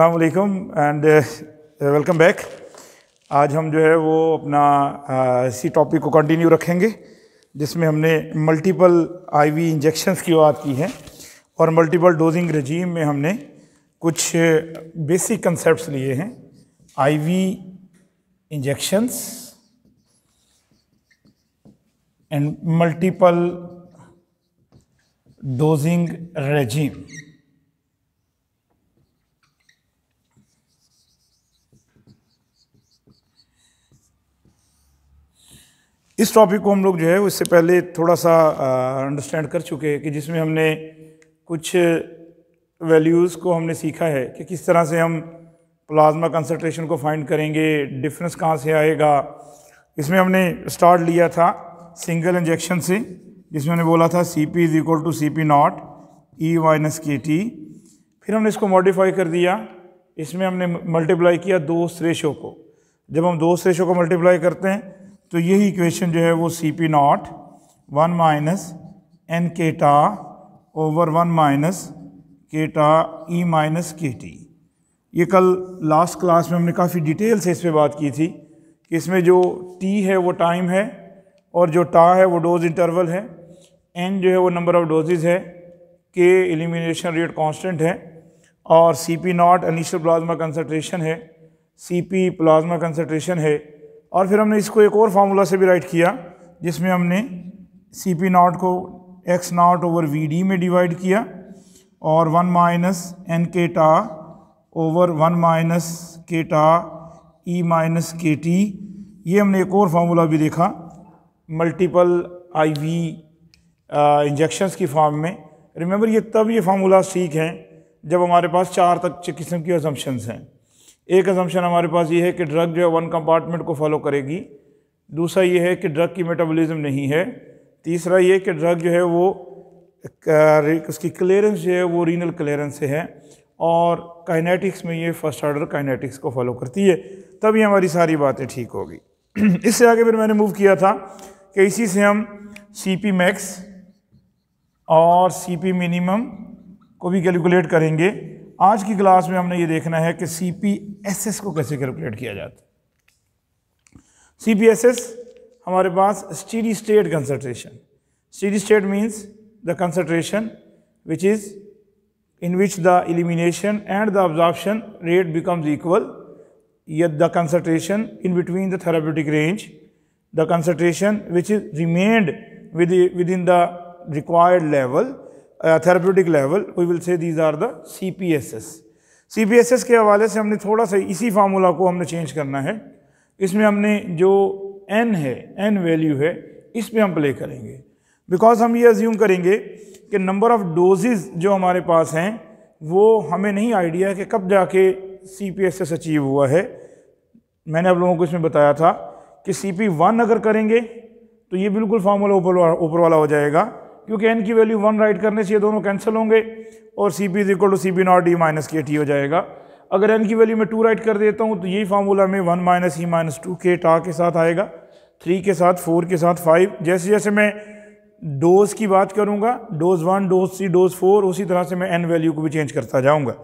अलकुम and welcome uh, back आज हम जो है वो अपना uh, इसी टॉपिक को कंटिन्यू रखेंगे जिसमें हमने मल्टीपल आईवी इंजेक्शंस की बात की है और मल्टीपल डोजिंग रजीम में हमने कुछ बेसिक uh, कंसेप्ट लिए हैं IV injections and multiple dosing regime इस टॉपिक को हम लोग जो है उससे पहले थोड़ा सा अंडरस्टैंड कर चुके हैं कि जिसमें हमने कुछ वैल्यूज़ को हमने सीखा है कि किस तरह से हम प्लाज्मा कंसनट्रेशन को फाइंड करेंगे डिफरेंस कहाँ से आएगा इसमें हमने स्टार्ट लिया था सिंगल इंजेक्शन से जिसमें हमने बोला था C P is equal to C P not e minus K T फिर हमने इसको मॉडिफाई कर दिया इसमें हमने मल्टीप्लाई किया दो रेशो को जब हम दो रेशो को मल्टीप्लाई करते हैं तो यही इक्वेशन जो है वो C P not one minus N K tau over one minus K tau E minus K T ये कल लास्ट क्लास में हमने काफ़ी डिटेल से इस पर बात की थी कि इसमें जो टी है वो टाइम है और जो टा है वो डोज इंटरवल है एन जो है वो नंबर ऑफ़ डोजेज़ है के एलिमिनेशन रेट कांस्टेंट है और C P naught initial plasma concentration है सी पी प्लाज्मा कंसनट्रेशन है और फिर हमने इसको एक और फार्मूला से भी राइट किया जिसमें हमने सी पी नॉट को X not over V D में डिवाइड किया और वन माइनस एन के टा ओवर वन माइनस के टा ई माइनस के टी ये हमने एक और फार्मूला भी देखा मल्टीपल आई वी इंजेक्शन्स की फॉर्म में रिमेंबर ये तब ये फार्मूलाज ठीक हैं जब हमारे पास चार तक किस्म की असम्पशंस हैं एक असम्पशन हमारे पास ये है कि ड्रग जो है वन कंपार्टमेंट को फॉलो करेगी दूसरा ये है कि ड्रग की मेटाबॉलिज्म नहीं है तीसरा ये कि ड्रग जो है वो उसकी क्लियरेंस जो है वो रीनल क्लियरेंस से है और काइनेटिक्स में ये फर्स्ट ऑर्डर काइनेटिक्स को फॉलो करती है तब ये हमारी सारी बातें ठीक होगी इससे आगे फिर मैंने मूव किया था कि इसी से हम सी पी मैक्स और सी पी मिनिमम को भी कैलकुलेट करेंगे आज की क्लास में हमने ये देखना है कि सी पी एस एस को कैसे कैलकुलेट किया जाता सी पी एस एस हमारे पास steady state concentration steady state means the concentration which is in which the elimination and the absorption rate becomes equal that the concentration in between the therapeutic range the concentration which is remained within the required level uh, therapeutic level, we will say these are the CPSS. CPSS के हवाले से हमने थोड़ा सा इसी formula को हमने change करना है इसमें हमने जो एन है एन वैल्यू है इस पर हम प्ले करेंगे बिकॉज हम ये अज्यूम करेंगे कि नंबर ऑफ़ डोजेज़ जो हमारे पास हैं वो हमें नहीं आइडिया है कि कब जाके C P S S achieve हुआ है मैंने आप लोगों को इसमें बताया था कि सी पी वन अगर करेंगे तो ये बिल्कुल फार्मूला ऊपर ऊपर वाला हो जाएगा क्योंकि एन की वैल्यू वन राइट करने से ये दोनों कैंसिल होंगे और C P is equal to C P naught D minus K T हो जाएगा अगर एन की वैल्यू मैं टू राइट कर देता हूँ तो यही फार्मूला में one minus e minus two K tau के साथ आएगा थ्री के साथ फोर के साथ फाइव जैसे जैसे मैं डोज की बात करूँगा dose one dose three dose four उसी तरह से मैं एन वैल्यू को भी चेंज करता जाऊँगा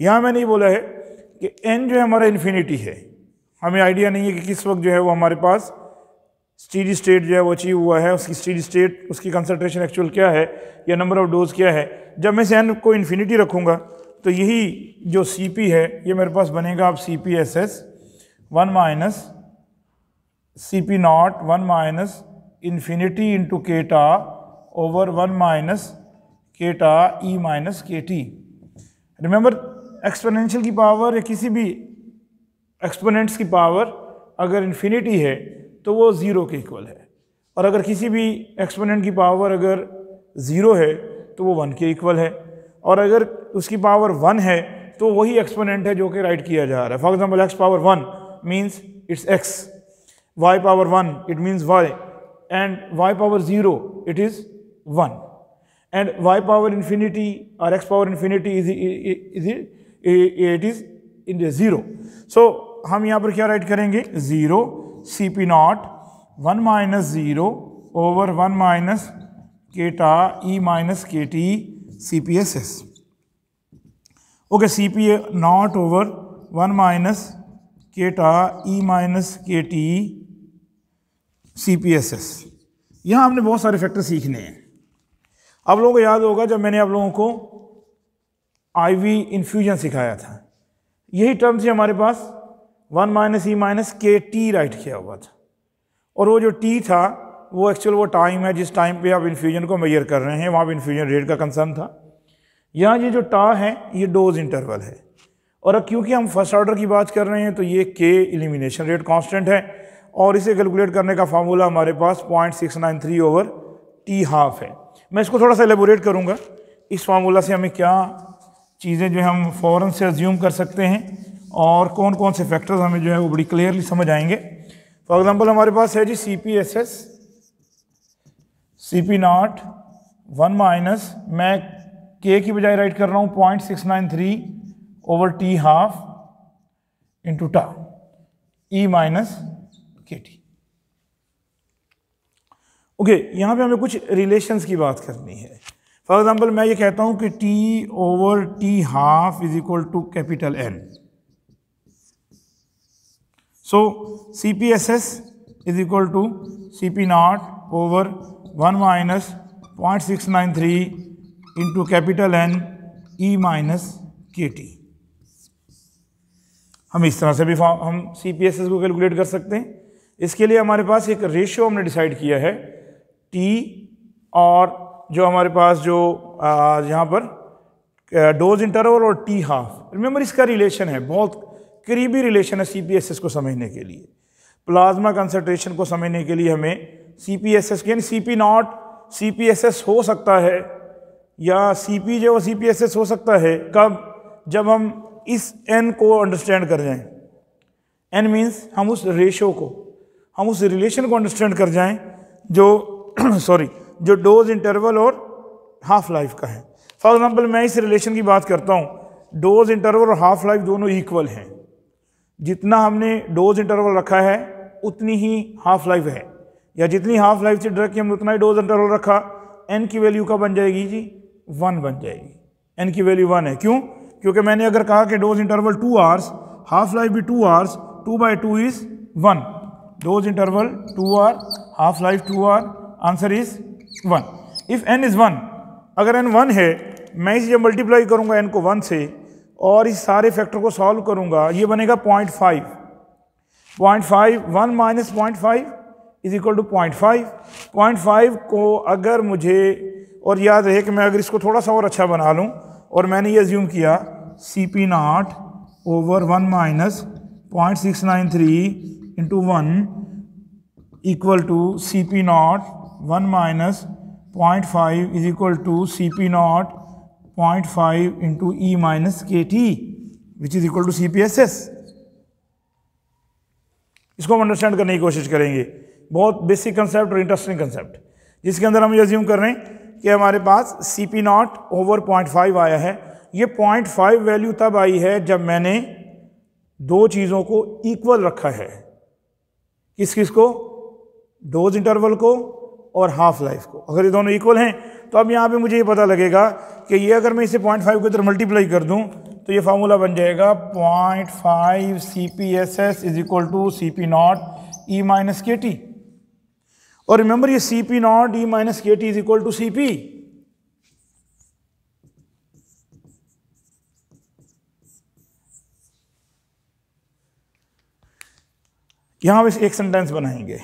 यहाँ मैंने ये बोला है कि एन जो है हमारा इन्फिनिटी है हमें आइडिया नहीं है कि किस वक्त जो है वो हमारे पास स्टीडी स्टेट जो है वो अचीव हुआ है उसकी स्टीडी स्टेट उसकी कंसनट्रेशन एक्चुअल क्या है या नंबर ऑफ डोज क्या है जब मैं सैन को इन्फिनिटी रखूँगा तो यही जो सी पी है ये मेरे पास बनेगा आप C P S S one minus C P not one minus infinity into K tau over one minus K tau E minus K T remember exponential की पावर या किसी भी एक्सपोनेंट्स की पावर अगर इन्फिनिटी है तो वो ज़ीरो के इक्वल है और अगर किसी भी एक्सपोनेंट की पावर अगर ज़ीरो है तो वो वन के इक्वल है और अगर उसकी पावर वन है तो वही एक्सपोनेंट है जो कि राइट किया जा रहा है for example x power one means it's x y power one it means y and y power zero it is one and y power infinity और x power infinity is is it is zero so हम यहाँ पर क्या write करेंगे zero C P not one minus zero over one minus K tau E minus K T C P S S okay C P not over one minus K tau E minus K T C P S S यहाँ हमने बहुत सारे factor सीखने हैं आप लोगों को याद होगा जब मैंने आप लोगों को आईवी इन्फ्यूजन सिखाया था यही टर्म थी हमारे पास one minus e minus K T write किया हुआ था और वो जो टी था वो एक्चुअल वो टाइम है जिस टाइम पे आप इन्फ्यूजन को मेजर कर रहे हैं वहाँ पर इन्फ्यूजन रेट का कंसर्न था यहाँ ये जो टा है ये डोज इंटरवल है और अब क्योंकि हम फर्स्ट ऑर्डर की बात कर रहे हैं तो ये के एलिमिनेशन रेट कांस्टेंट है और इसे कैलकुलेट करने का फार्मूला हमारे पास point six nine three over T half है मैं इसको थोड़ा सा एलेबोरेट करूँगा इस फार्मूला से हमें क्या चीज़ें जो हम फ़ौरन से अज्यूम कर सकते हैं और कौन कौन से फैक्टर्स हमें जो है वो बड़ी क्लियरली समझ आएंगे फॉर एग्जांपल हमारे पास है जी C P S S C P not one minus मैं के की बजाय राइट कर रहा हूँ point six nine three over T half into टा e minus K T okay यहाँ पे हमें कुछ रिलेशंस की बात करनी है फॉर एग्जांपल मैं ये कहता हूँ कि T over T half is equal to capital N So, CPSS is equal to CP naught over 1 minus 0.693 into capital N E minus KT. हम इस तरह से भी हम सी पी एस एस को कैलकुलेट कर सकते हैं इसके लिए हमारे पास एक रेशियो हमने डिसाइड किया है टी और जो हमारे पास जो यहाँ पर डोज इंटरवल और टी हाफ रिमेंबर इसका रिलेशन है बहुत करीबी रिलेशन है सी को समझने के लिए प्लाज्मा कंसनट्रेशन को समझने के लिए हमें सी पी एस एस यानी C P nought C P S S हो सकता है या सी पी जो सी पी एस एस हो सकता है कब जब हम इस एन को अंडरस्टैंड कर जाएं एन मीन्स हम उस रेशो को हम उस रिलेशन को अंडरस्टैंड कर जाएं जो सॉरी जो डोज इंटरवल और हाफ लाइफ का है फॉर एग्ज़ाम्पल मैं इस रिलेशन की बात करता हूँ डोज इंटरवल और हाफ लाइफ दोनों इक्वल हैं जितना हमने डोज इंटरवल रखा है उतनी ही हाफ लाइफ है या जितनी हाफ लाइफ से ड्रग की हमने उतना ही डोज इंटरवल रखा एन की वैल्यू का बन जाएगी जी वन बन जाएगी एन की वैल्यू वन है क्यों क्योंकि मैंने अगर कहा कि dose interval two hours half life भी two hours two by two is one dose interval two hour half life two hour answer is one if N is one अगर एन वन है मैं इसे जब मल्टीप्लाई करूंगा N को one से और इस सारे फैक्टर को सॉल्व करूंगा ये बनेगा point five point five one minus point five is equal to point five point five को अगर मुझे और याद रहे कि मैं अगर इसको थोड़ा सा और अच्छा बना लूँ और मैंने ये ज्यूम किया C P nought over one minus point six nine three into one equal to C P nought one minus point five is equal to C P nought point five into e minus K T which is equal to C P S S इसको हम understand करने की कोशिश करेंगे बहुत basic concept और interesting concept जिसके अंदर हम यज्यूम कर रहे हैं कि हमारे पास C P not over point five आया है ये पॉइंट फाइव वैल्यू तब आई है जब मैंने दो चीज़ों को इक्वल रखा है किस किस को डोज इंटरवल को और हाफ लाइफ को अगर ये दोनों इक्वल हैं तो अब यहाँ पे मुझे ये पता लगेगा कि ये अगर मैं इसे पॉइंट फाइव के तरह मल्टीप्लाई कर दूँ तो ये फार्मूला बन जाएगा point five C P S S is equal to C P not e minus K T और रिमेंबर ये C P not e minus K T is equal to C P यहां एक सेंटेंस बनाएंगे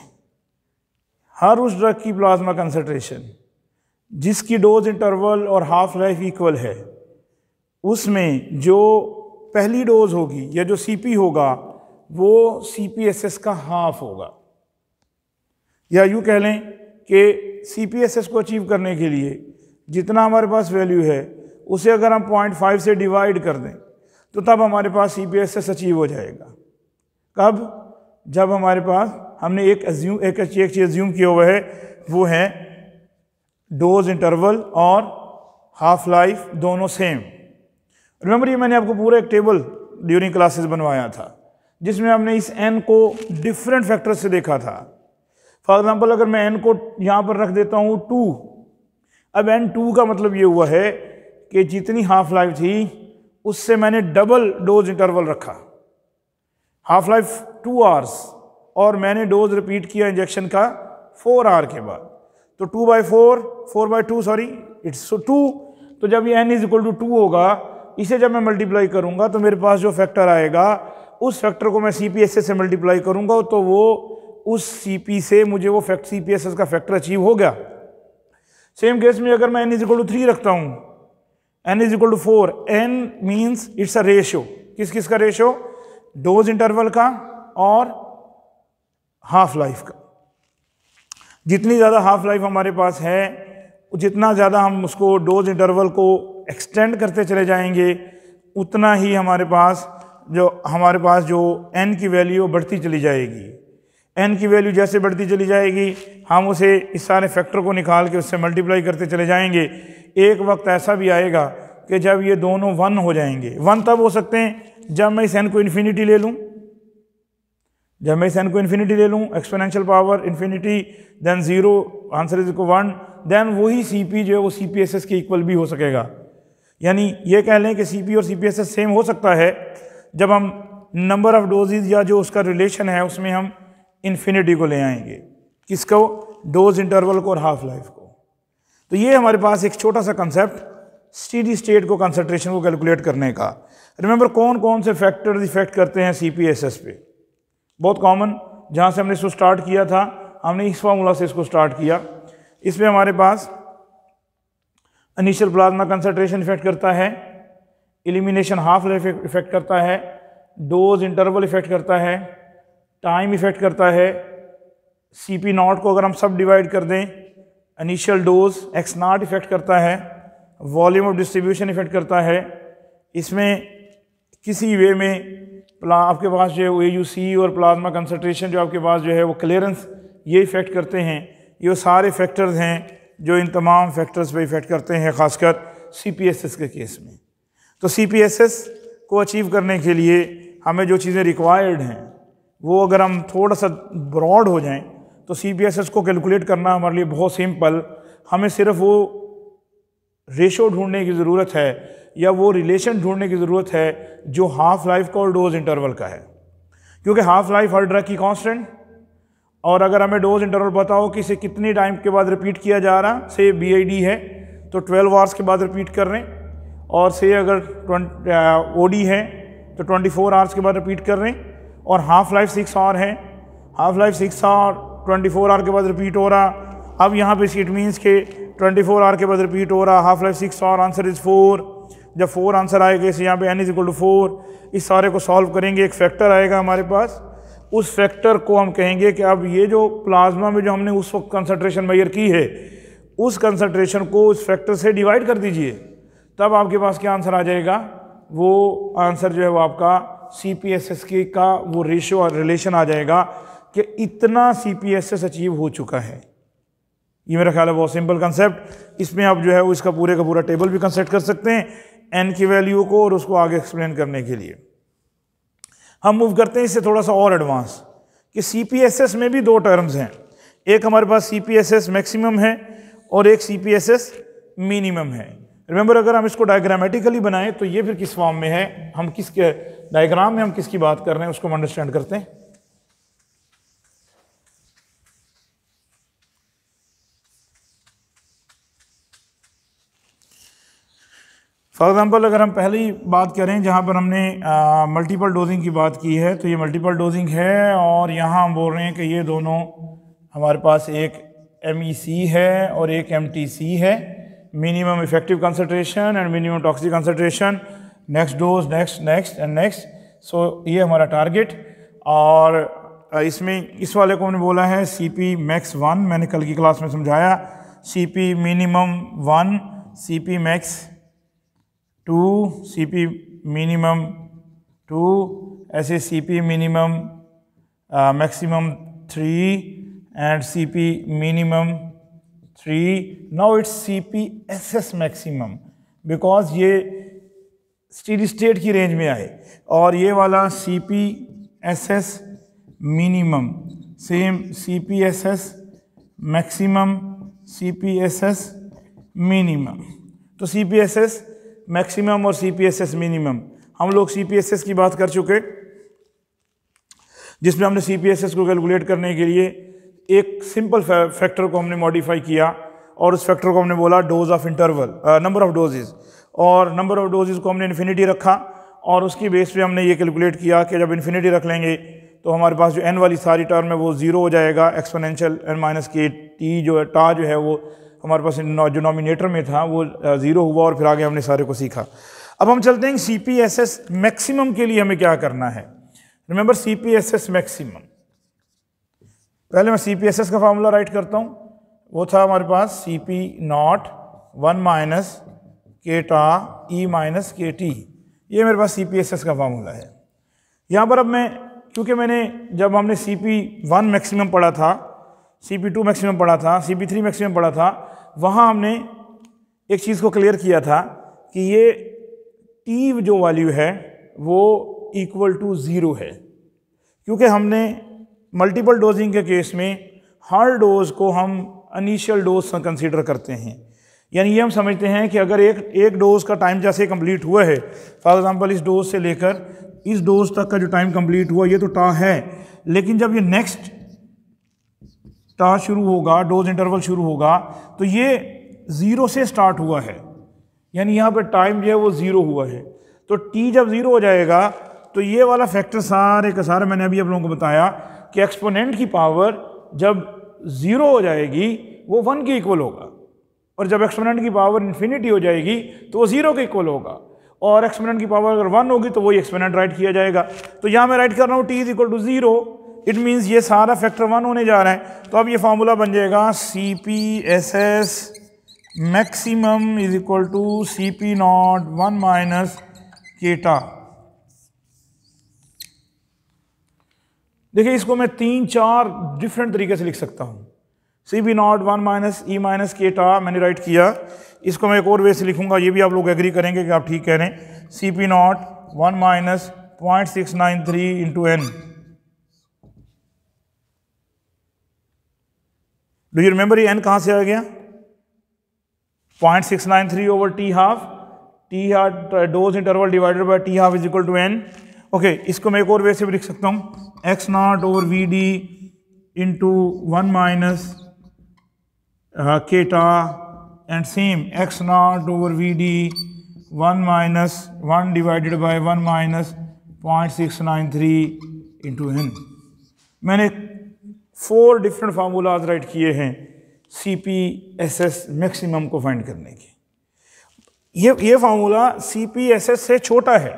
हर उस drug की plasma concentration जिसकी dose interval और हाफ लाइफ इक्वल है उसमें जो पहली डोज होगी या जो सीपी होगा वो सीपीएसएस का हाफ होगा या यूँ कह लें कि सीपीएसएस को अचीव करने के लिए जितना हमारे पास वैल्यू है उसे अगर हम पॉइंट फाइव से डिवाइड कर दें तो तब हमारे पास C P S S achieve हो जाएगा कब जब हमारे पास हमने एक एज्यूम एक एक चीज़ एज्यूम किया हुआ है वो है डोज इंटरवल और हाफ लाइफ दोनों सेम रिमेंबर ये मैंने आपको पूरा एक टेबल ड्यूरिंग क्लासेस बनवाया था जिसमें हमने इस एन को डिफरेंट फैक्टर से देखा था फॉर एग्ज़ाम्पल अगर मैं एन को यहाँ पर रख देता हूँ टू अब एन टू का मतलब ये हुआ है कि जितनी हाफ लाइफ थी उससे मैंने डबल डोज इंटरवल रखा हाफ लाइफ टू आवर्स और मैंने डोज रिपीट किया इंजेक्शन का फोर आवर के बाद तो two by four four by two sorry it's two तो जब ये N is equal to two होगा इसे जब मैं मल्टीप्लाई करूंगा तो मेरे पास जो फैक्टर आएगा उस फैक्टर को मैं सी पी एस एस से मल्टीप्लाई करूंगा तो वो उस सी पी से मुझे वो fact C P S S का फैक्टर अचीव हो गया सेम केस में अगर मैं N is equal to three रखता हूँ N is equal to four N means it's a ratio किस किस का रेशो डोज इंटरवल का और हाफ़ लाइफ का जितनी ज़्यादा हाफ़ लाइफ हमारे पास है जितना ज़्यादा हम उसको डोज इंटरवल को एक्सटेंड करते चले जाएंगे उतना ही हमारे पास जो हमारे पास जो एन की वैल्यू बढ़ती चली जाएगी एन की वैल्यू जैसे बढ़ती चली जाएगी हम उसे इस सारे फैक्टर को निकाल के उससे मल्टीप्लाई करते चले जाएंगे एक वक्त ऐसा भी आएगा कि जब ये दोनों वन हो जाएंगे वन तब हो सकते हैं जब मैं इस एन को इन्फिनिटी ले लूँ जब मैं इस एन को इन्फिनिटी ले लूँ exponential power infinity then zero answer is one then वही सी पी जो है वो सी पी एस एस के इक्वल भी हो सकेगा यानी ये कह लें कि सी पी और C P S S same हो सकता है जब हम नंबर ऑफ़ डोजेज या जो उसका रिलेशन है उसमें हम इन्फिनिटी को ले आएंगे किसको डोज इंटरवल को और हाफ लाइफ को तो ये हमारे पास एक छोटा सा कंसेप्ट स्टीडी स्टेट को कंसनट्रेशन को कैलकुलेट करने का रिमेंबर कौन कौन से फैक्टर्स इफेक्ट करते हैं सी पी एस एस पे बहुत कॉमन जहाँ से हमने इसको स्टार्ट किया था हमने इस फार्मूला से इसको स्टार्ट किया इसमें हमारे पास इनिशियल प्लाज्मा कंसनट्रेशन इफेक्ट करता है एलिमिनेशन हाफ इफेक्ट करता है डोज इंटरवल इफेक्ट करता है टाइम इफेक्ट करता है सी पी नॉट को अगर हम सब डिवाइड कर दें initial dose X nought effect करता है वॉल्यूम ऑफ डिस्ट्रीब्यूशन इफेक्ट करता है इसमें किसी वे में आपके पास जो है सी e और प्लाज्मा कंसनट्रेशन जो आपके पास जो है वो क्लियरेंस ये इफ़ेक्ट करते हैं ये सारे फैक्टर्स हैं जो इन तमाम फैक्टर्स पे इफ़ेक्ट करते हैं ख़ासकर सी पी एस एस के केस में तो सी पी एस एस को अचीव करने के लिए हमें जो चीज़ें रिक्वायर्ड हैं वो अगर हम थोड़ा सा ब्रॉड हो जाएँ तो सी पी एस एस को कैलकुलेट करना हमारे लिए बहुत सिंपल हमें सिर्फ वो रेशो ढूंढने की ज़रूरत है या वो रिलेशन ढूंढने की ज़रूरत है जो हाफ़ लाइफ का और डोज इंटरवल का है क्योंकि हाफ़ लाइफ हर ड्रग की कांस्टेंट और अगर हमें डोज इंटरवल पता हो कि इसे कितने टाइम के बाद रिपीट किया जा रहा से बी है तो 12 आवर्स के बाद रिपीट कर रहे हैं और से अगर ओ है तो 24 आवर्स के बाद रिपीट कर रहे हैं और हाफ़ लाइफ सिक्स आवर है half life six hour 24 hour के बाद रिपीट हो रहा अब यहाँ पे इट मीन्स के ट्वेंटी फोर आर के बाद रिपीट हो रहा हाफ लाइफ सिक्स और आंसर इज़ फोर जब फोर आंसर आएगा इसे यहाँ पे N is equal to four इस सारे को सॉल्व करेंगे एक फैक्टर आएगा हमारे पास उस फैक्टर को हम कहेंगे कि अब ये जो प्लाज्मा में जो हमने उस वक्त कंसनट्रेशन मैयर की है उस कंसनट्रेशन को उस फैक्टर से डिवाइड कर दीजिए तब आपके पास क्या आंसर आ जाएगा वो आंसर जो है वो आपका सी पी एस एस के का वो रेशो और रिलेशन आ जाएगा कि इतना C P S S achieve हो चुका है ये मेरा ख्याल है बहुत सिंपल कंसेप्ट इसमें आप जो है वो इसका पूरे का पूरा टेबल भी कंसेप्ट कर सकते हैं एन की वैल्यू को और उसको आगे एक्सप्लेन करने के लिए हम मूव करते हैं इससे थोड़ा सा और एडवांस कि सी में भी दो टर्म्स हैं एक हमारे पास C P S S maximum है और एक C P S S minimum है रिमेंबर अगर हम इसको डायग्रामेटिकली बनाएं तो ये फिर किस फॉर्म में है हम किस डायग्राम में हम किसकी बात कर रहे हैं उसको हम अंडरस्टैंड करते हैं फॉर एग्ज़ाम्पल अगर हम पहली बात करें जहाँ पर हमने मल्टीपल डोजिंग की बात की है तो ये मल्टीपल डोजिंग है और यहाँ हम बोल रहे हैं कि ये दोनों हमारे पास एक एम e है और एक एम है minimum effective concentration and minimum toxic concentration next dose next next and next so ये हमारा टारगेट और इसमें इस वाले को हमने बोला है सी पी मैक्स वन मैंने कल की क्लास में समझाया C P minimum one C P max two C P minimum two ऐसे C P minimum maximum three and C P minimum three now it's C P S S maxim because ये steady state की range में आए और ये वाला C P S S minimum same C P S S maxim C P S S minimum तो C P S S maximum और C minimum हम लोग सी की बात कर चुके जिसमें हमने सी को कैलकुलेट करने के लिए एक सिंपल फैक्टर को हमने मॉडिफाई किया और उस फैक्टर को हमने बोला dose of interval number of doses और नंबर ऑफ डोजेज को हमने इन्फिनिटी रखा और उसकी बेस पे हमने ये कैलकुलेट किया कि जब इन्फिनिटी रख लेंगे तो हमारे पास जो एन वाली सारी टर्म है वो ज़ीरो हो जाएगा exponential N minus K T जो है टा जो है वो हमारे पास जो नॉमिनेटर में था वो ज़ीरो हुआ और फिर आगे हमने सारे को सीखा अब हम चलते हैं C P S S maximum के लिए हमें क्या करना है remember C P S S maximum पहले मैं सी पी एस एस का फार्मूला राइट करता हूँ वो था हमारे पास C P not one minus K tau E minus K T ये मेरे पास सी पी एस एस का फार्मूला है यहाँ पर अब मैं क्योंकि मैंने जब हमने सी पी वन मैक्सिमम पढ़ा था सी पी टू मैक्सिमम पढ़ा था सी पी थ्री मैक्सिमम पढ़ा था वहाँ हमने एक चीज़ को क्लियर किया था कि ये टी जो वैल्यू है वो इक्वल टू ज़ीरो है क्योंकि हमने मल्टीपल डोजिंग के केस में हर डोज को हम अनिशियल डोज कंसीडर करते हैं यानी ये हम समझते हैं कि अगर एक एक डोज का टाइम जैसे कंप्लीट हुआ है फॉर एग्जांपल इस डोज से लेकर इस डोज तक का जो टाइम कंप्लीट हुआ ये तो टा है लेकिन जब ये नेक्स्ट टा शुरू होगा डोज इंटरवल शुरू होगा तो ये ज़ीरो से स्टार्ट हुआ है यानी यहाँ पर टाइम जो है वो ज़ीरो हुआ है तो टी जब ज़ीरो हो जाएगा तो ये वाला फैक्टर सारे का सारा मैंने अभी आप लोगों को बताया कि एक्सपोनेंट की पावर जब ज़ीरो हो जाएगी वो वन के इक्वल होगा और जब एक्सपोनेंट की पावर इन्फिनिटी हो जाएगी तो वो ज़ीरो के इक्वल होगा और एक्सपोनेंट की पावर अगर वन होगी तो वही एक्सपोनेंट राइट किया जाएगा तो यहाँ मैं राइट कर रहा हूँ T is equal to zero it means ये सारा फैक्टर वन होने जा रहा है तो अब ये फार्मूला बन जाएगा C P S S maximum is equal to C P not one minus K tau देखिए इसको मैं तीन चार डिफरेंट तरीके से लिख सकता हूँ C B nought one minus e minus K tau मैंने राइट किया इसको मैं एक और वे से लिखूंगा ये भी आप लोग एग्री करेंगे कि आप ठीक कह रहे हैं C P not one minus point six nine three into N do you remember ये एन कहाँ से आ गया point six nine three over T half T half dose interval divided by T half is equal to N okay इसको मैं एक और way से भी लिख सकता हूँ X not over V D into one minus K tau and same X not over V D one minus one divided by one minus point six nine three into N मैंने फोर डिफरेंट फार्मूलाज राइट किए हैं C P S S maximum को find करने के ये ये formula C P S S से छोटा है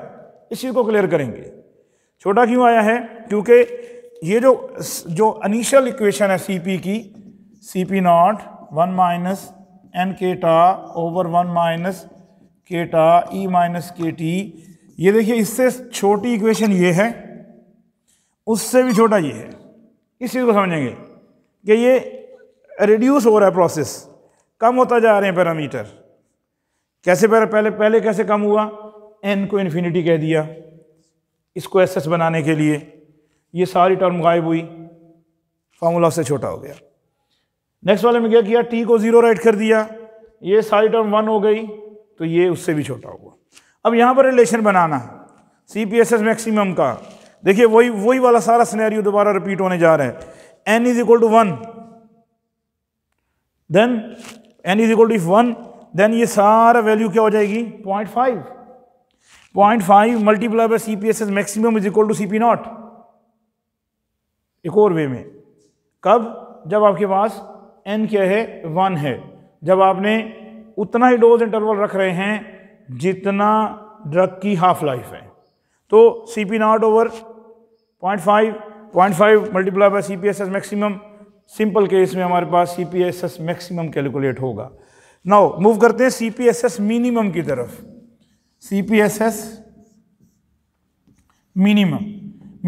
इसी को क्लियर करेंगे छोटा क्यों आया है क्योंकि ये जो जो अनिशियल इक्वेशन है सी पी की C P not one minus N K tau over one minus K tau E minus K T ये देखिए इससे छोटी इक्वेशन ये है उससे भी छोटा ये है इस चीज़ को समझेंगे कि ये रिड्यूस हो रहा है प्रोसेस कम होता जा रहे हैं पैरामीटर कैसे पैर पहले पहले कैसे कम हुआ एन को इन्फिनिटी कह दिया इसको एस एस बनाने के लिए ये सारी टर्म गायब हुई फार्मूला से छोटा हो गया नेक्स्ट वाले में क्या किया टी को ज़ीरो राइट कर दिया ये सारी टर्म वन हो गई तो ये उससे भी छोटा होगा अब यहाँ पर रिलेशन बनाना C P S S maximum का देखिए वही वही वाला सारा सिनेरियो दोबारा रिपीट होने जा रहा है N is equal to one then N is equal to if one then ये सारा वैल्यू क्या हो जाएगी point five point five multiply by C P S S maximum is equal to C P naught एक और वे में कब जब आपके पास एन क्या है वन है जब आपने उतना ही डोज इंटरवल रख रहे हैं जितना ड्रग की हाफ लाइफ है तो C P not over point five point five multiply by C P S S maximum simple case में हमारे पास C P S S maximum calculate होगा नाउ मूव करते हैं C P S S minimum की तरफ C P S S minimum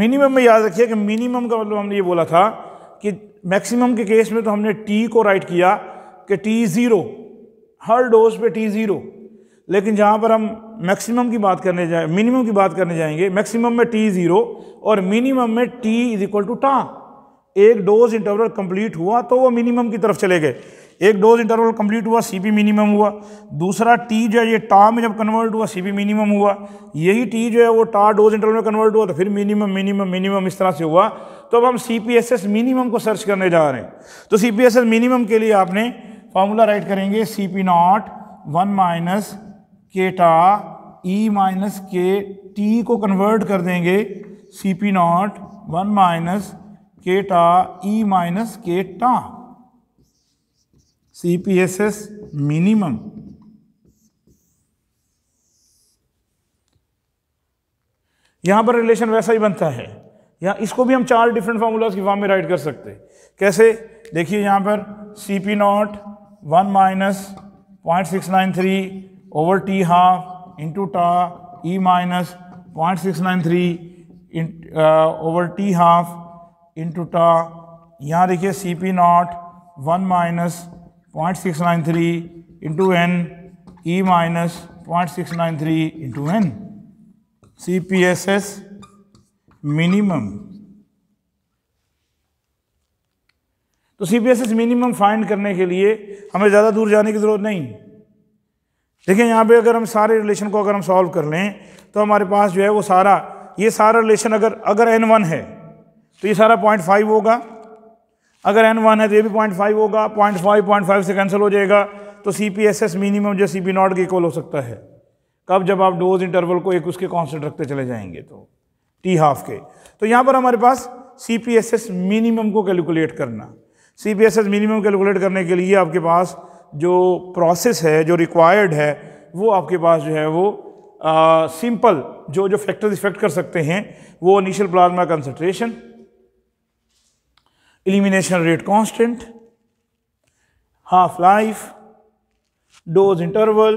minimum में याद रखिए कि मिनिमम का मतलब हमने ये बोला था कि मैक्सिमम के केस में तो हमने टी को राइट किया कि टी ज़ीरो हर डोज पे टी ज़ीरो लेकिन जहाँ पर हम मैक्सिमम की बात करने जाए मिनिमम की बात करने जाएंगे मैक्सिमम में टी ज़ीरो और मिनिमम में T is equal to tau एक डोज इंटरवल कंप्लीट हुआ तो वो मिनिमम की तरफ चले गए एक डोज इंटरवल कंप्लीट हुआ सी पी मिनिमम हुआ दूसरा टी जो है ये टा में जब कन्वर्ट हुआ सी पी मिनिमम हुआ यही टी जो है वो टा डोज इंटरवल में कन्वर्ट हुआ तो फिर मिनिमम मिनिमम मिनिमम इस तरह से हुआ तो अब हम C P S S minimum को सर्च करने जा रहे हैं तो C P S S minimum के लिए आपने फार्मूला राइट करेंगे C P not one minus K tau E minus K T को कन्वर्ट कर देंगे C P not one minus K tau E e minus K tau C P S S minimum यहां पर relation वैसा ही बनता है या इसको भी हम चार डिफरेंट फार्मूलाज की फॉर्म में राइट कर सकते कैसे देखिए यहां पर C P not one minus point six nine three over t half into tau e minus 0.693 in, uh, over t half into tau यहाँ देखिए C P not one minus point six nine three into N E minus point six nine three into N C P S S minimum तो C P S S minimum find करने के लिए हमें ज़्यादा दूर जाने की ज़रूरत नहीं देखिए यहाँ पे अगर हम सारे रिलेशन को अगर हम सॉल्व कर लें तो हमारे पास जो है वो सारा ये सारा रिलेशन अगर अगर एन वन है तो ये सारा पॉइंट फाइव होगा अगर एन वन है तो ये भी पॉइंट फाइव होगा पॉइंट फाइव पॉइंट फाइव से कैंसिल हो जाएगा तो C P S S minimum जो सी पी नॉट के इक्वल हो सकता है कब जब आप डोज इंटरवल को एक उसके कॉन्सेंट रखते चले जाएंगे तो टी हाफ के तो यहाँ पर हमारे पास C P S S minimum को कैलकुलेट करना C P S S minimum calculate करने के लिए आपके पास जो प्रोसेस है जो रिक्वायर्ड है वो आपके पास जो है वो सिंपल जो जो फैक्टर्स इफेक्ट कर सकते हैं वो initial plasma concentration elimination rate constant half life dose interval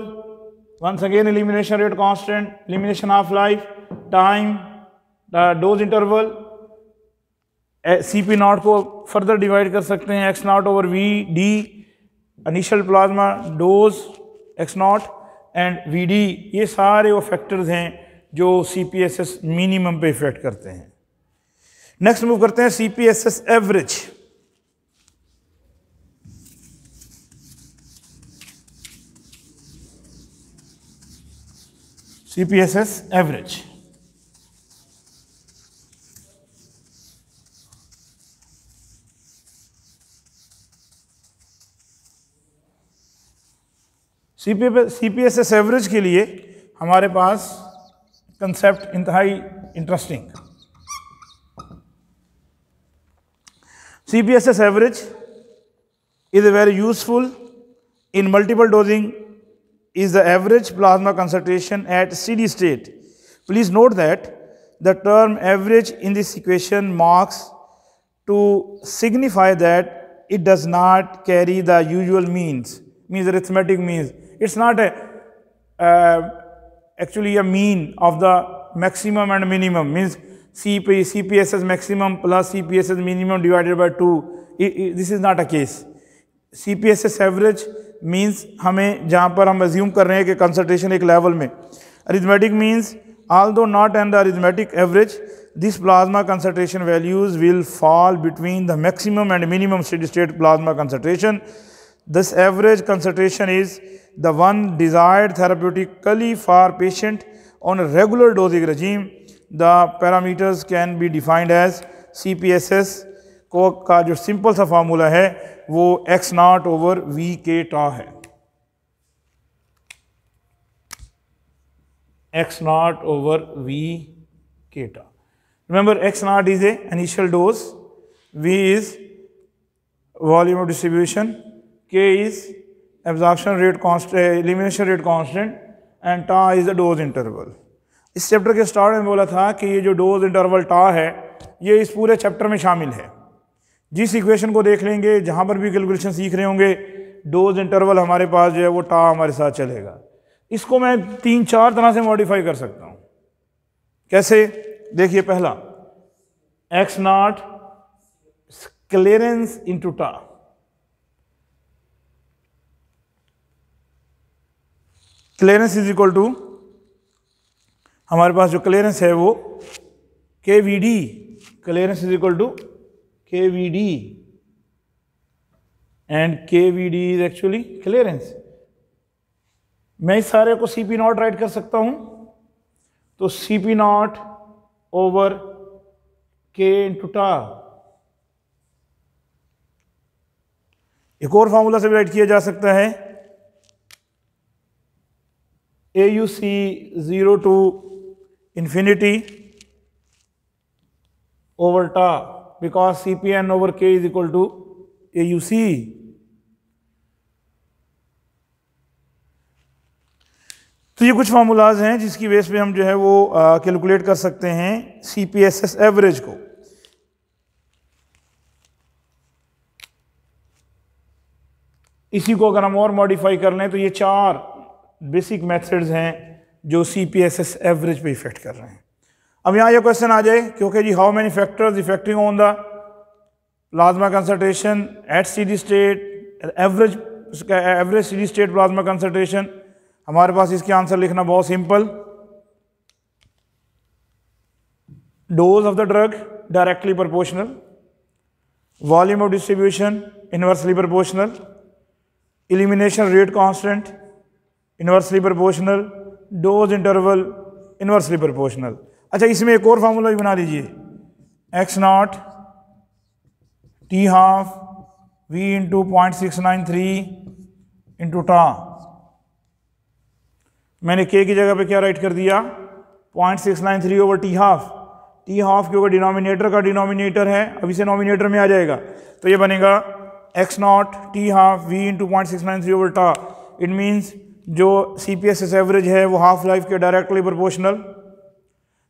once again elimination rate constant elimination half life time dose interval C P naught को फर्दर डिवाइड कर सकते हैं X not over V D initial plasma dose X naught and V ये सारे वो factors हैं जो C P S S minimum पे इफेक्ट करते हैं नेक्स्ट मूव करते हैं C P S S average C P S S average C P S S average के लिए हमारे पास कंसेप्ट इंतहाई interesting C P S S average is very useful in multiple dosing is the average plasma concentration at steady state please note that the term average in this equation marks to signify that it does not carry the usual means means arithmetic means it's not a mean of the not and minimum means C P C P S S minimum, plus C P S S minimum divided by two this is it, a case C P S S average means हमें जहाँ पर हम assume कर रहे हैं कि concentration एक level में arithmetic means although not and the arithmetic average this plasma concentration values will fall between the maximum and minimum steady state plasma concentration this average concentration is the one desired therapeutically for patient on a regular dosing regime. The parameters can be defined as CPSS को का जो simple सा formula है वो x not over V K टा है X not over V K tau remember X naught is a initial dose V is volume of distribution K is absorption rate constant elimination rate constant and tau is the dose interval इस chapter के start में बोला था कि ये जो dose interval टा है ये इस पूरे चैप्टर में शामिल है जिस इक्वेशन को देख लेंगे जहाँ पर भी कैलकुलेशन सीख रहे होंगे डोज इंटरवल हमारे पास जो है वो टा हमारे साथ चलेगा इसको मैं तीन चार तरह से मॉडिफाई कर सकता हूँ कैसे देखिए पहला X naught clearance into tau clearance is equal to हमारे पास जो क्लियरेंस है वो K V D clearance is equal to K V D and K V D is actually clearance मैं इस सारे को सी पी नॉट राइट कर सकता हूँ तो C P not over K to tau एक और फार्मूला से भी राइट किया जा सकता है A U C zero to infinity P N over K is equal to A U C तो ये कुछ फार्मूलाज हैं जिसकी बेस पे हम जो है वो कैलकुलेट कर सकते हैं C P S S average को इसी को अगर हम और मॉडिफाई कर लें तो ये चार बेसिक मेथड्स हैं जो C P S S average पर इफेक्ट कर रहे हैं अब यहाँ ये क्वेश्चन आ जाए क्योंकि जी how many factors affecting on the plasma concentration at steady state average average steady state plasma concentration हमारे पास इसके आंसर लिखना बहुत simple dose of the drug directly proportional volume of distribution inversely proportional elimination rate constant inversely proportional dose interval inversely proportional अच्छा इसमें एक और formula भी बना लीजिए X naught T half V into point six nine three into टा मैंने के की जगह पे क्या राइट कर दिया point six nine three over T half T half के ऊपर डिनोमिनेटर का डिनोमिनेटर है अब इसे नॉमिनेटर में आ जाएगा तो ये बनेगा X naught T half V into point six nine three over tau it means जो C P S S average है वो हाफ लाइफ के directly proportional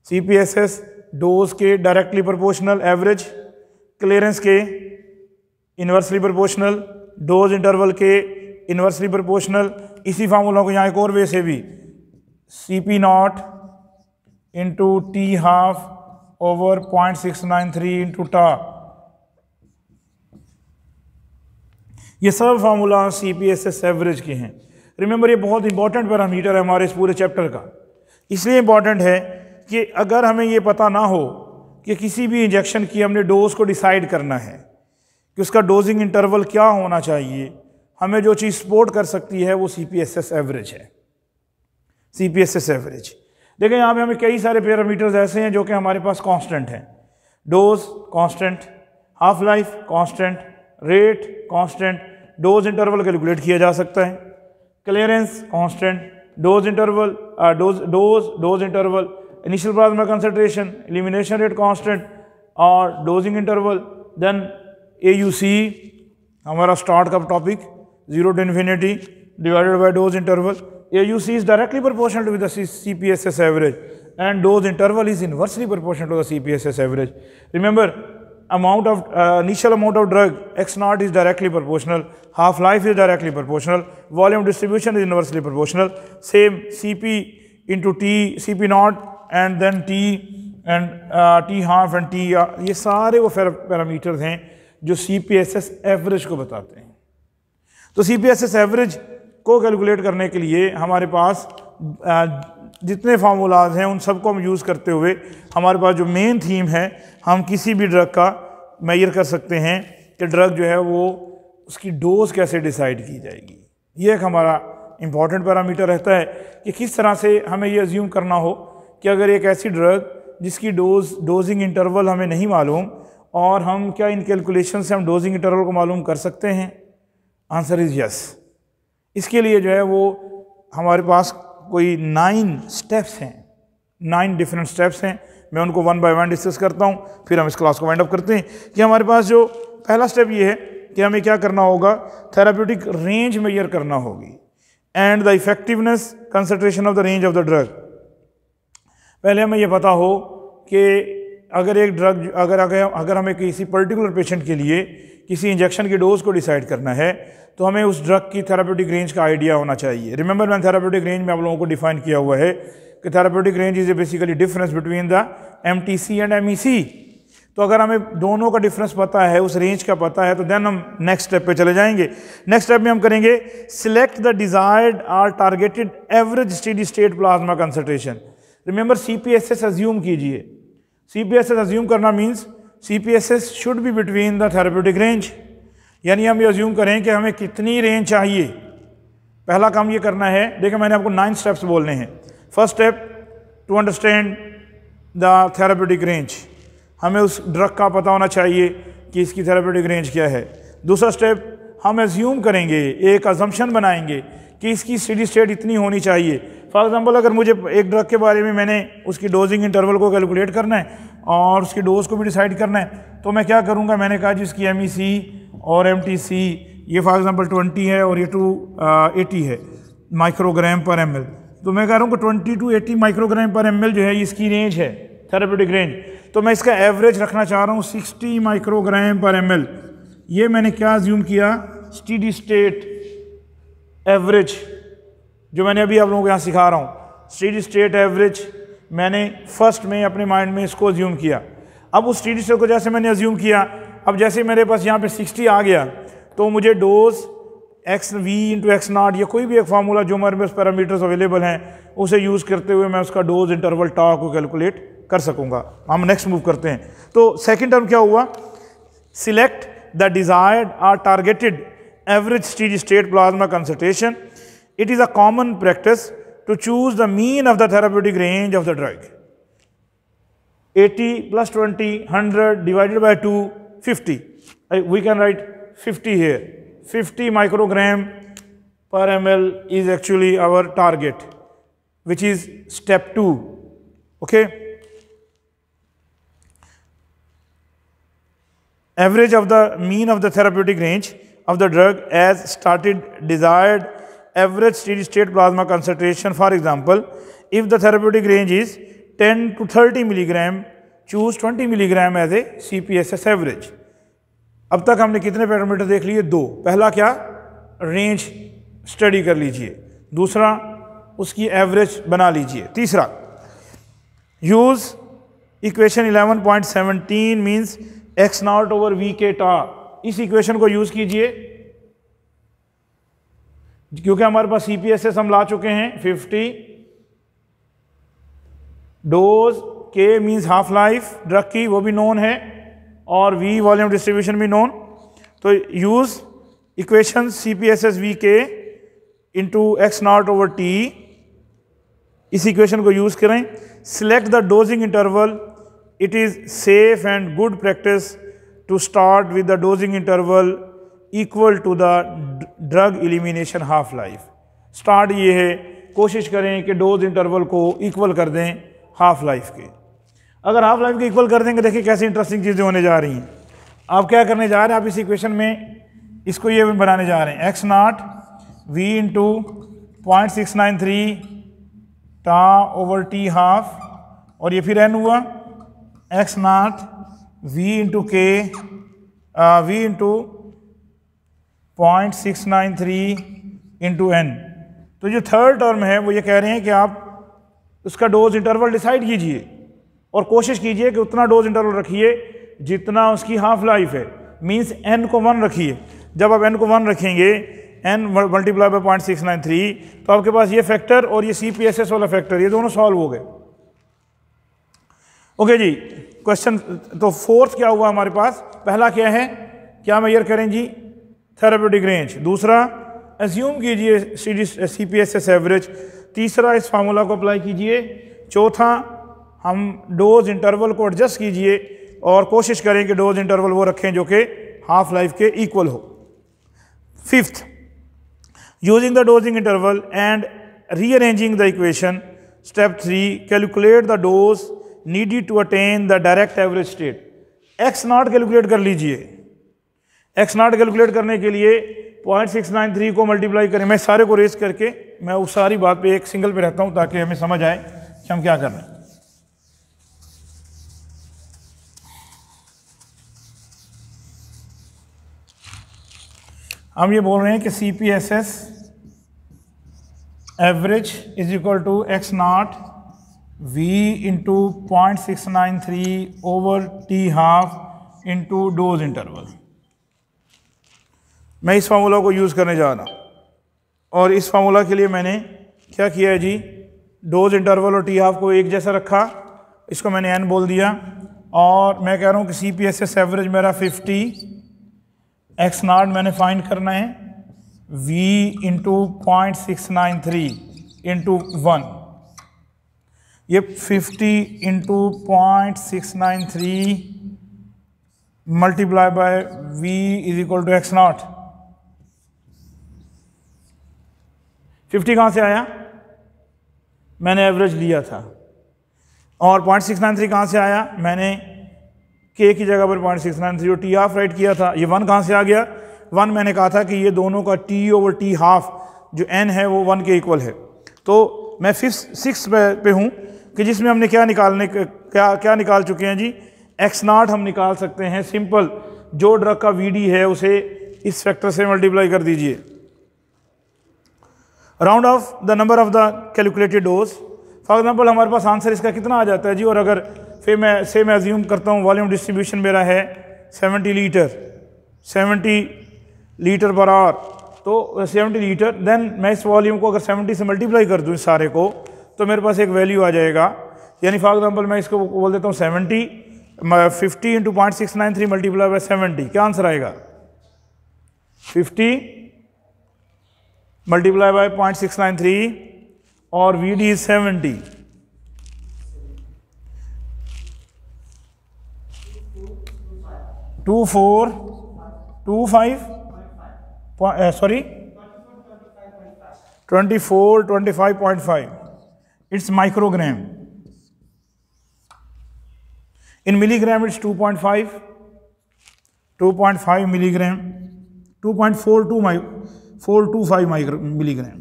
C P S S dose के डायरेक्टली प्रोपोर्शनल एवरेज क्लियरेंस के inversely proportional dose interval के inversely proportional इसी formula को यहाँ एक और वे से भी C P naught into T half over point six nine three into टा ये सब formula C P S S average के हैं रिमेंबर ये बहुत इंपॉर्टेंट पैरामीटर है हमारे इस पूरे चैप्टर का इसलिए इम्पॉर्टेंट है कि अगर हमें ये पता ना हो कि किसी भी इंजेक्शन की हमने डोज़ को डिसाइड करना है कि उसका डोजिंग इंटरवल क्या होना चाहिए हमें जो चीज़ सपोर्ट कर सकती है वो C P S S average है C P S S average देखें यहाँ पे हमें कई सारे पैरामीटर्स ऐसे हैं जो कि हमारे पास कांस्टेंट हैं dose constant half life constant rate constant dose interval calculate किया जा सकता है clearance constant, dose interval, uh, dose, dose, dose interval, initial plasma concentration, elimination rate constant or dosing interval, then AUC, our start cup topic, 0 to infinity divided by dose interval. AUC is directly proportional to the CPSS average and dose interval is inversely proportional to the CPSS average. Remember, amount of uh, initial amount of drug x naught is directly proportional half life is directly proportional volume distribution is inversely proportional same cp into t cp naught and then t and uh, t half and t uh, ये सारे वो parameters हैं जो C P S S average को बताते हैं को calculate करने के लिए हमारे पास जितने फार्मूलाज हैं उन सबको हम यूज़ करते हुए हमारे पास जो मेन थीम है हम किसी भी ड्रग का मैयर कर सकते हैं कि ड्रग जो है वो उसकी डोज कैसे डिसाइड की जाएगी ये एक हमारा इम्पॉर्टेंट पैरामीटर रहता है कि किस तरह से हमें ये अज्यूम करना हो कि अगर एक ऐसी ड्रग जिसकी डोज डोजिंग इंटरवल हमें नहीं मालूम और हम क्या इन कैलकुलेशन से हम डोजिंग इंटरवल को मालूम कर सकते हैं आंसर इज़ यस इसके लिए जो है वो हमारे पास कोई नाइन स्टेप्स हैं नाइन डिफरेंट स्टेप्स हैं मैं उनको वन बाय वन डिस्कस करता हूँ फिर हम इस क्लास को वाइंड अप करते हैं कि हमारे पास जो पहला स्टेप ये है कि हमें क्या करना होगा थेराप्यूटिक रेंज मेजर करना होगी and the effectiveness concentration of the range of the drug पहले हमें यह पता हो कि अगर एक ड्रग अगर अगर अगर हमें किसी पर्टिकुलर पेशेंट के लिए किसी इंजेक्शन की डोज को डिसाइड करना है तो हमें उस ड्रग की थेरापेटिक रेंज का आइडिया होना चाहिए रिमेंबर मैंने थेरापेटिक रेंज में आप लोगों को डिफाइन किया हुआ है कि therapeutic range is a basically difference between the M and M तो अगर हमें दोनों का डिफरेंस पता है उस रेंज का पता है तो देन हम नेक्स्ट स्टेप पे चले जाएंगे नेक्स्ट स्टेप में हम करेंगे select the desired or targeted average steady state plasma concentration remember C P S S assume कीजिए C P S S assume करना means C P S S should be between the therapeutic range यानी हम ये assume करें कि हमें कितनी range चाहिए पहला काम ये करना है देखिए मैंने आपको नाइन स्टेप्स बोलने हैं first step to understand the therapeutic range हमें उस ड्रग का पता होना चाहिए कि इसकी थेरापटिक रेंज क्या है दूसरा स्टेप हम एज्यूम करेंगे एक अजम्पन बनाएंगे कि इसकी स्टडी स्टेट इतनी होनी चाहिए फॉर एग्ज़ाम्पल अगर मुझे एक ड्रग के बारे में मैंने उसकी डोजिंग इंटरवल को कैलकुलेट करना है और उसकी डोज को भी डिसाइड करना है तो मैं क्या करूँगा मैंने कहा जी इसकी एम e और एम ये फॉर एग्ज़ाम्पल ट्वेंटी है और ये टू एटी है माइक्रोग्राम पर एम तो मैं कह रहा हूँ कि twenty to eighty microgram per M जो है इसकी रेंज है थेरापेटिक रेंज तो मैं इसका एवरेज रखना चाह रहा हूँ सिक्सटी माइक्रोग्राम पर एम ये मैंने क्या ज्यूम किया स्टीडी स्टेट एवरेज जो मैंने अभी आप लोगों को यहाँ सिखा रहा हूँ स्टेडी स्टेट एवरेज मैंने फर्स्ट में अपने माइंड में इसको अज्यूम किया अब उस स्टेडी स्टेट को जैसे मैंने अज्यूम किया अब जैसे मेरे पास यहाँ पे 60 आ गया तो मुझे dose X V into X naught या कोई भी एक फार्मूला जो हमारे पास पैरामीटर्स अवेलेबल हैं उसे यूज़ करते हुए मैं उसका डोज इंटरवल टाव को कैलकुलेट कर सकूँगा हम नेक्स्ट मूव करते हैं तो सेकेंड टर्म क्या हुआ select the desired or targeted average steady state plasma concentration, it is a common practice to choose the mean of the therapeutic range of the drug. 80 plus 20, 100 divided by 2, 50. we can write 50 here. 50 microgram per ml is actually our target, which is step 2. Okay. Average of the mean of the therapeutic range of the drug as started desired average steady state plasma concentration for example if the therapeutic range is 10 to 30 milligram choose 20 milligram as a CPSS average अब तक हमने कितने parameter देख लिए दो पहला क्या range study कर लीजिए दूसरा उसकी एवरेज बना लीजिए तीसरा use equation 11.17 means X not over V K tau इस इक्वेशन को यूज़ कीजिए क्योंकि हमारे पास सी पी एस एस हम ला चुके हैं 50 डोज के मींस हाफ लाइफ ड्रग की वो भी नोन है और वी वॉल्यूम डिस्ट्रीब्यूशन भी नोन तो use equation C P S S V K into X not over T इस इक्वेशन को यूज़ करें select the dosing interval it is safe and good practice to start with the dosing interval equal to the drug elimination half life. Start ये है कोशिश करें कि dose interval को equal कर दें हाफ लाइफ के अगर हाफ लाइफ के इक्वल कर देंगे देखिए कैसे इंटरेस्टिंग चीज़ें होने जा रही हैं आप क्या करने जा रहे हैं आप इस इक्वेशन में इसको ये भी बनाने जा रहे हैं X naught V into point six nine three tau over T half और ये फिर एन हुआ X naught V into K V into point six nine three into N तो जो थर्ड टर्म है वो ये कह रहे हैं कि आप उसका डोज इंटरवल डिसाइड कीजिए और कोशिश कीजिए कि उतना डोज इंटरवल रखिए जितना उसकी हाफ लाइफ है मीन्स एन को वन रखिए जब आप एन को वन रखेंगे N multiply by point six nine three तो आपके पास ये फैक्टर और ये सी पी एस एस वाला फैक्टर ये दोनों सॉल्व हो गए ओके जी क्वेश्चन तो फोर्थ क्या हुआ हमारे पास पहला क्या है क्या मैयर करें जी थेरापटिक रेंज दूसरा एज्यूम कीजिए C P S P S S एवरेज तीसरा इस फार्मूला को अप्लाई कीजिए चौथा हम डोज इंटरवल को एडजस्ट कीजिए और कोशिश करें कि डोज इंटरवल वो रखें जो कि हाफ लाइफ के इक्वल हो fifth using the dosing interval and rearranging the equation step three calculate the dose needed to attain the direct average state X not calculate कर लीजिए एक्स नॉट कैलकुलेट करने के लिए पॉइंट सिक्स नाइन थ्री को multiply करें मैं सारे को रेस करके मैं उस सारी बात पे एक सिंगल पे रहता हूँ ताकि हमें समझ आए कि हम क्या कर रहे हैं हम ये बोल रहे हैं कि C P S S average is equal to X not v nine three over T half into dose interval मैं इस फार्मूला को यूज़ करने जा रहा हूँ और इस फार्मूला के लिए मैंने क्या किया है जी डोज इंटरवल और टी हाफ को एक जैसा रखा इसको मैंने एन बोल दिया और मैं कह रहा हूँ कि C P S S average मेरा 50 एक्स नाट मैंने फाइंड करना है v into point six nine three into one ये 50 into point six nine three multiply by V is equal to X not fifty कहाँ से आया मैंने एवरेज लिया था और पॉइंट सिक्स नाइन थ्री कहाँ से आया मैंने के की जगह पर पॉइंट सिक्स नाइन थ्री और टी हाफ राइट किया था ये वन कहाँ से आ गया वन मैंने कहा था कि ये दोनों का टी ओवर टी हाफ जो एन है वो वन के इक्वल है तो मैं फिफ्थ सिक्स पे, पे हूँ कि जिसमें हमने क्या निकालने क्या क्या निकाल चुके हैं जी एक्स नाट हम निकाल सकते हैं सिंपल जो ड्रग का वी है उसे इस फैक्टर से मल्टीप्लाई कर दीजिए round off the number of the calculated dose for example हमारे पास आंसर इसका कितना आ जाता है जी और अगर फिर मैं से मैं एज्यूम करता हूँ वॉल्यूम डिस्ट्रीब्यूशन मेरा है 70 लीटर 70 लीटर पर आवर तो 70 लीटर देन मैं इस वॉल्यूम को अगर 70 से मल्टीप्लाई कर दूँ इस सारे को तो मेरे पास एक वैल्यू आ जाएगा यानी फॉर एग्जाम्पल मैं इसको बोल देता हूँ seventy fifty into point six nine three multiply by seventy क्या आंसर आएगा fifty multiply by point six nine three और V D seventy two four two five sorry twenty four twenty five point five it's microgram in milligram it's 2.5, 2.5 milligram 2.42 mi 425 micro milligram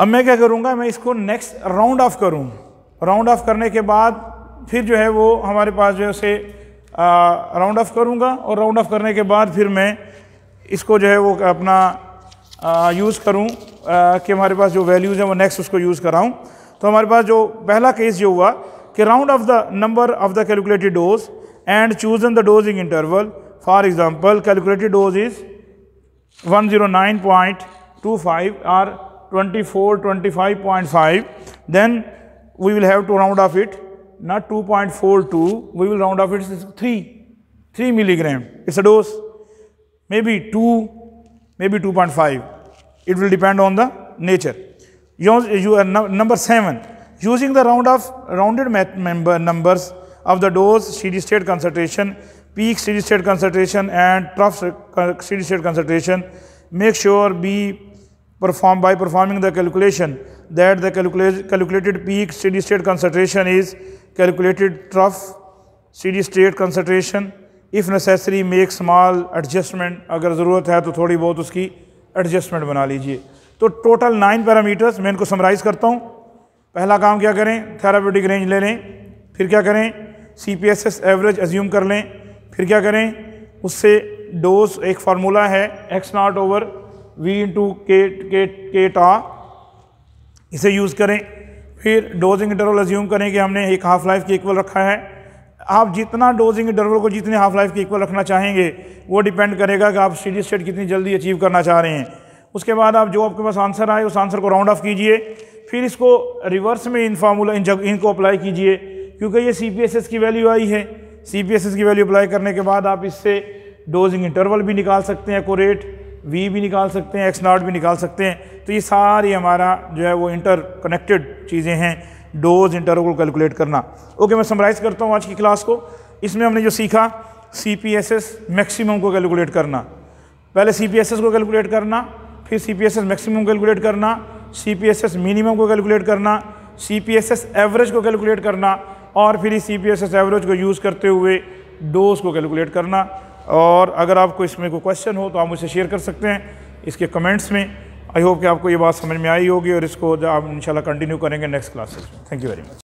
अब मैं क्या करूँगा मैं इसको next round off करूँ round off करने के बाद फिर जो है वो हमारे पास जो है उसे राउंड ऑफ करूँगा और राउंड ऑफ करने के बाद फिर मैं इसको जो है वो अपना यूज़ करूँ कि हमारे पास जो वैल्यूज़ हैं वो नेक्स्ट उसको यूज़ कराऊँ तो हमारे पास जो पहला केस ये हुआ कि round off the number of the calculated dose and choose the dosing interval for example calculated dose is one zero nine point two five or twenty four twenty five point five then we will have to round off it not two point four two we will round off it three three milligram it's a dose may be two maybe 2.5. It will depend on the nature. you are number 7. Using the round of rounded member numbers of the dose, steady state concentration, peak steady state concentration and trough uh, steady state concentration, make sure be performed by performing the calculation that the calcula calculated peak steady state concentration is calculated trough steady state concentration if necessary make small adjustment अगर ज़रूरत है तो थोड़ी बहुत उसकी adjustment बना लीजिए तो टोटल नाइन पैरामीटर्स मैं इनको समराइज़ करता हूँ पहला काम क्या करें थेरापेटिक रेंज ले लें फिर क्या करें C P S S average assume कर लें फिर क्या करें उससे डोज एक फार्मूला है X not over V to के के के टा इसे यूज़ करें फिर डोजिंग इंटरवल एज्यूम करें कि हमने एक हाफ़ लाइफ के इक्वल रखा है आप जितना डोजिंग इंटरवल को जितने हाफ लाइफ के इक्वल रखना चाहेंगे वो डिपेंड करेगा कि आप स्टेडी स्टेट कितनी जल्दी अचीव करना चाह रहे हैं उसके बाद आप जो आपके पास आंसर आए उस आंसर को राउंड ऑफ कीजिए फिर इसको रिवर्स में इन फार्मूला इन जग इनको अप्लाई कीजिए क्योंकि ये सी की वैल्यू आई है सी की वैल्यू अप्लाई करने के बाद आप इससे डोजिंग इंटरवल भी निकाल सकते हैं कोरेट वी भी निकाल सकते हैं एक्स नॉट भी निकाल सकते हैं तो ये सारी हमारा जो है वो इंटर कनेक्टेड चीज़ें हैं डोज इंटरवल को कैलकुलेट करना ओके मैं समराइज़ करता हूँ आज की क्लास को इसमें हमने जो सीखा C P S S maxim को कैलकुलेट करना पहले सी पी एस एस को कैलकुलेट करना फिर C P S S maxim calculate करना C P S S minimum को कैलकुलेट करना C P S S average को कैलकुलेट करना और फिर इस C P S S average को यूज़ करते हुए डोज को कैलकुलेट करना और अगर आपको इसमें कोई क्वेश्चन हो तो आप मुझसे शेयर कर सकते हैं इसके कमेंट्स में आई होप कि आपको ये बात समझ में आई होगी और इसको आप इंशाल्लाह कंटिन्यू करेंगे next classes thank you very much